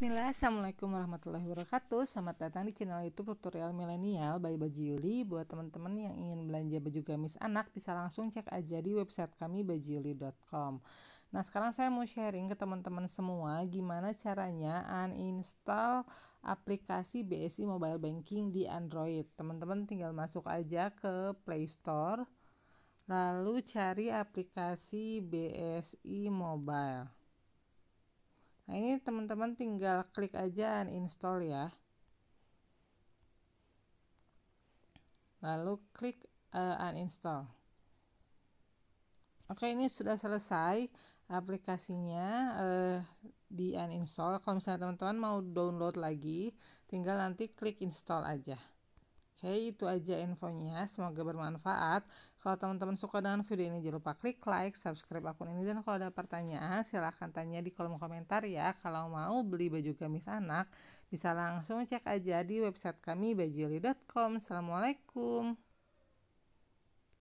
Bismillah, Assalamualaikum warahmatullahi wabarakatuh Selamat datang di channel youtube tutorial milenial by Baju Yuli Buat teman-teman yang ingin belanja baju gamis anak Bisa langsung cek aja di website kami bajuyuli.com Nah sekarang saya mau sharing ke teman-teman semua Gimana caranya uninstall aplikasi BSI Mobile Banking di Android Teman-teman tinggal masuk aja ke Play Store Lalu cari aplikasi BSI Mobile Nah, ini teman-teman tinggal klik aja install ya. Lalu klik uh, uninstall. Oke, ini sudah selesai aplikasinya uh, di uninstall. Kalau misalnya teman-teman mau download lagi, tinggal nanti klik install aja. Oke, itu aja infonya. Semoga bermanfaat. Kalau teman-teman suka dengan video ini, jangan lupa klik like, subscribe akun ini, dan kalau ada pertanyaan, silahkan tanya di kolom komentar ya. Kalau mau beli baju gamis anak, bisa langsung cek aja di website kami, bajili.com. Assalamualaikum.